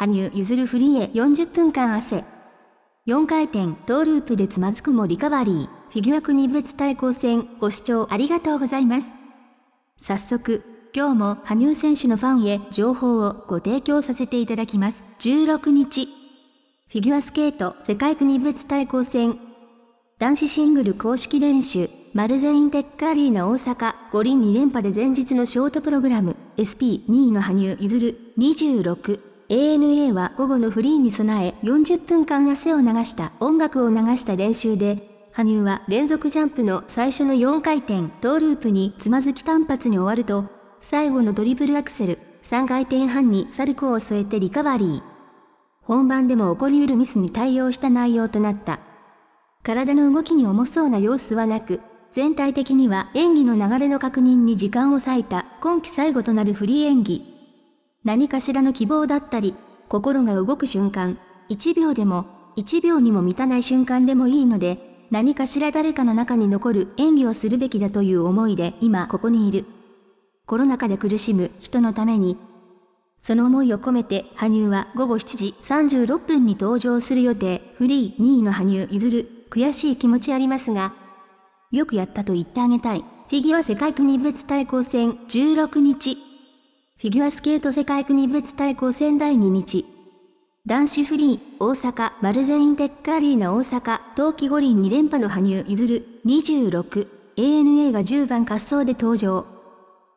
羽生譲るフリーへ40分間汗。4回転、トーループでつまずくもリカバリー。フィギュア国別対抗戦、ご視聴ありがとうございます。早速、今日も羽生選手のファンへ情報をご提供させていただきます。16日、フィギュアスケート世界国別対抗戦、男子シングル公式練習、マルゼイン・テッカーリーナ大阪五輪2連覇で前日のショートプログラム、SP2 位の羽生結弦26、ANA は午後のフリーに備え40分間汗を流した音楽を流した練習で、羽生は連続ジャンプの最初の4回転、トーループにつまずき単発に終わると、最後のドリブルアクセル、3回転半にサルコーを添えてリカバリー。本番でも起こりうるミスに対応した内容となった。体の動きに重そうな様子はなく、全体的には演技の流れの確認に時間を割いた今季最後となるフリー演技。何かしらの希望だったり、心が動く瞬間、一秒でも、一秒にも満たない瞬間でもいいので、何かしら誰かの中に残る演技をするべきだという思いで今ここにいる。コロナ禍で苦しむ人のために、その思いを込めて、羽生は午後7時36分に登場する予定、フリー2位の羽生譲る、悔しい気持ちありますが、よくやったと言ってあげたい。フィギュア世界国別対抗戦16日。フィギュアスケート世界国別対抗戦第2日。男子フリー、大阪、マルゼインテックアリーナ大阪、冬季五輪2連覇の羽生結弦、26、ANA が10番滑走で登場。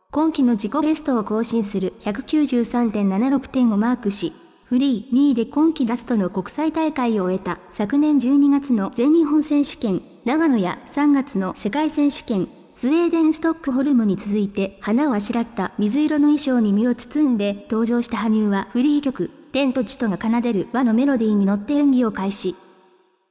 今季の自己ベストを更新する193.76点をマークし、フリー2位で今季ラストの国際大会を終えた昨年12月の全日本選手権、長野や3月の世界選手権、スウェーデン・ストックホルムに続いて花をあしらった水色の衣装に身を包んで登場した羽生はフリー曲、天と地とが奏でる和のメロディーに乗って演技を開始。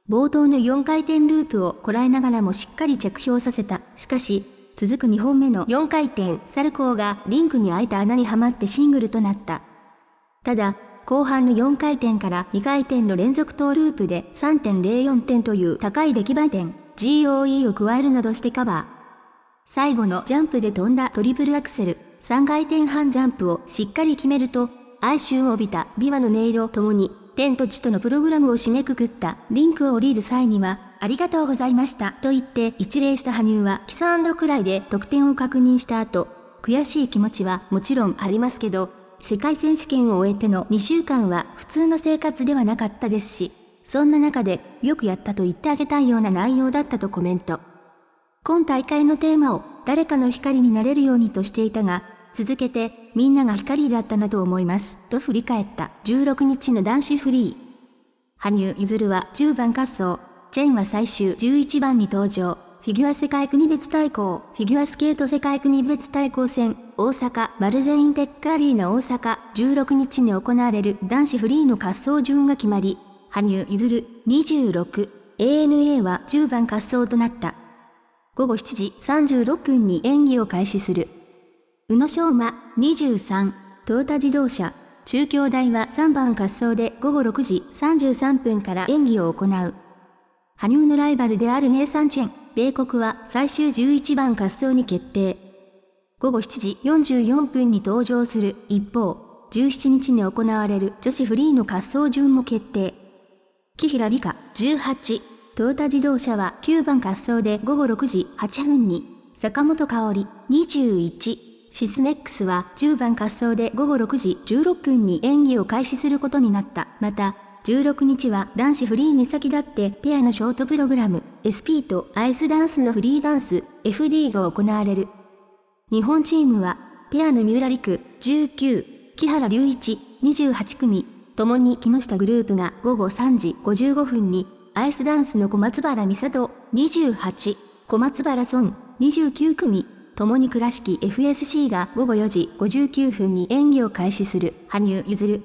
冒頭の4回転ループをこらえながらもしっかり着氷させた。しかし、続く2本目の4回転、サルコーがリンクに開いた穴にはまってシングルとなった。ただ、後半の4回転から2回転の連続トーループで3.04点という高い出来栄え点、GOE を加えるなどしてカバー。最後のジャンプで飛んだトリプルアクセル、3回転半ジャンプをしっかり決めると、哀愁を帯びた琵琶の音色ともに、天と地とのプログラムを締めくくったリンクを降りる際には、ありがとうございましたと言って一礼した羽生はキスくらいで得点を確認した後、悔しい気持ちはもちろんありますけど、世界選手権を終えての2週間は普通の生活ではなかったですし、そんな中でよくやったと言ってあげたいような内容だったとコメント。今大会のテーマを誰かの光になれるようにとしていたが、続けてみんなが光だったなと思います、と振り返った16日の男子フリー。羽生結弦は10番滑走、チェンは最終11番に登場。フィギュア世界国別対抗、フィギュアスケート世界国別対抗戦、大阪マルゼインテックアリーナ大阪、16日に行われる男子フリーの滑走順が決まり、羽生結弦26、ANA は10番滑走となった。午後7時36分に演技を開始する。宇野昌磨、23、トヨタ自動車、中京大は3番滑走で午後6時33分から演技を行う。羽生のライバルであるネイサン・チェン、米国は最終11番滑走に決定。午後7時44分に登場する一方、17日に行われる女子フリーの滑走順も決定。木平理香、18、トヨタ自動車は9番滑走で午後6時8分に、坂本香織21、シスメックスは10番滑走で午後6時16分に演技を開始することになった。また、16日は男子フリーに先立ってペアのショートプログラム、SP とアイスダンスのフリーダンス、FD が行われる。日本チームは、ペアの三浦陸19、木原隆一28組、共に木下グループが午後3時55分にアイスダンスの小松原美里28、小松原村29組、共に倉敷 FSC が午後4時59分に演技を開始する羽生結弦。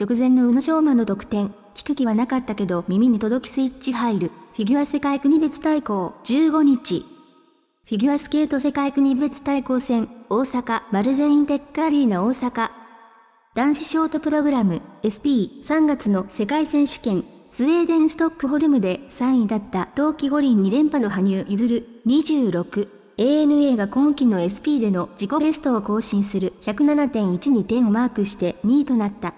直前の宇野昌磨の得点、聞く気はなかったけど耳に届きスイッチ入る、フィギュア世界国別対抗15日。フィギュアスケート世界国別対抗戦、大阪マルゼインテックアリーナ大阪。男子ショートプログラム SP3 月の世界選手権スウェーデンストックホルムで3位だった冬季五輪2連覇の羽生結弦26。ANA が今季の SP での自己ベストを更新する107.12点をマークして2位となった。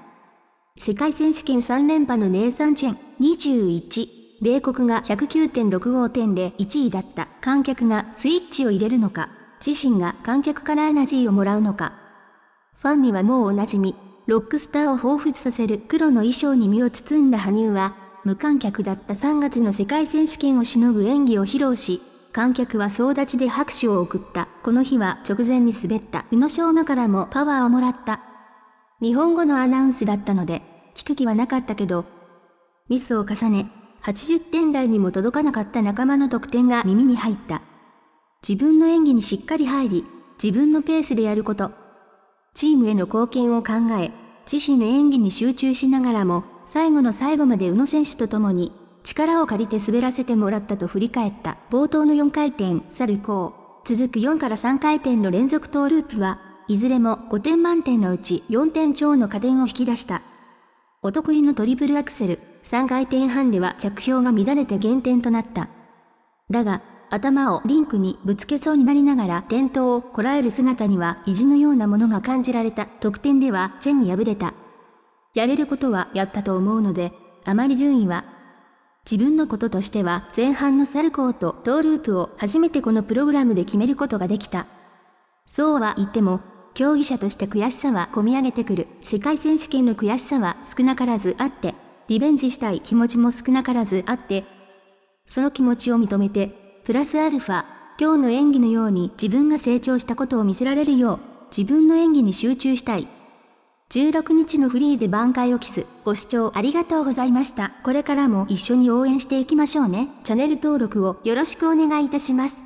世界選手権3連覇のネイサン・チェン21。米国が109.65点で1位だった観客がスイッチを入れるのか、自身が観客からエナジーをもらうのか。ファンにはもうおなじみ、ロックスターを彷彿させる黒の衣装に身を包んだ羽生は、無観客だった3月の世界選手権をしのぐ演技を披露し、観客は総立ちで拍手を送った。この日は直前に滑った宇野昌磨からもパワーをもらった。日本語のアナウンスだったので、聞く気はなかったけど、ミスを重ね、80点台にも届かなかった仲間の得点が耳に入った。自分の演技にしっかり入り、自分のペースでやること。チームへの貢献を考え、自身の演技に集中しながらも、最後の最後まで宇野選手と共に力を借りて滑らせてもらったと振り返った冒頭の4回転サルコー続く4から3回転の連続トーループはいずれも5点満点のうち4点超の加点を引き出したお得意のトリプルアクセル3回転半では着氷が乱れて減点となっただが頭をリンクにぶつけそうになりながら転倒をこらえる姿には意地のようなものが感じられた得点ではチェンに敗れたやれることはやったと思うので、あまり順位は。自分のこととしては前半のサルコーとトーループを初めてこのプログラムで決めることができた。そうは言っても、競技者として悔しさは込み上げてくる世界選手権の悔しさは少なからずあって、リベンジしたい気持ちも少なからずあって、その気持ちを認めて、プラスアルファ、今日の演技のように自分が成長したことを見せられるよう、自分の演技に集中したい。16日のフリーで挽回を期す。ご視聴ありがとうございました。これからも一緒に応援していきましょうね。チャンネル登録をよろしくお願いいたします。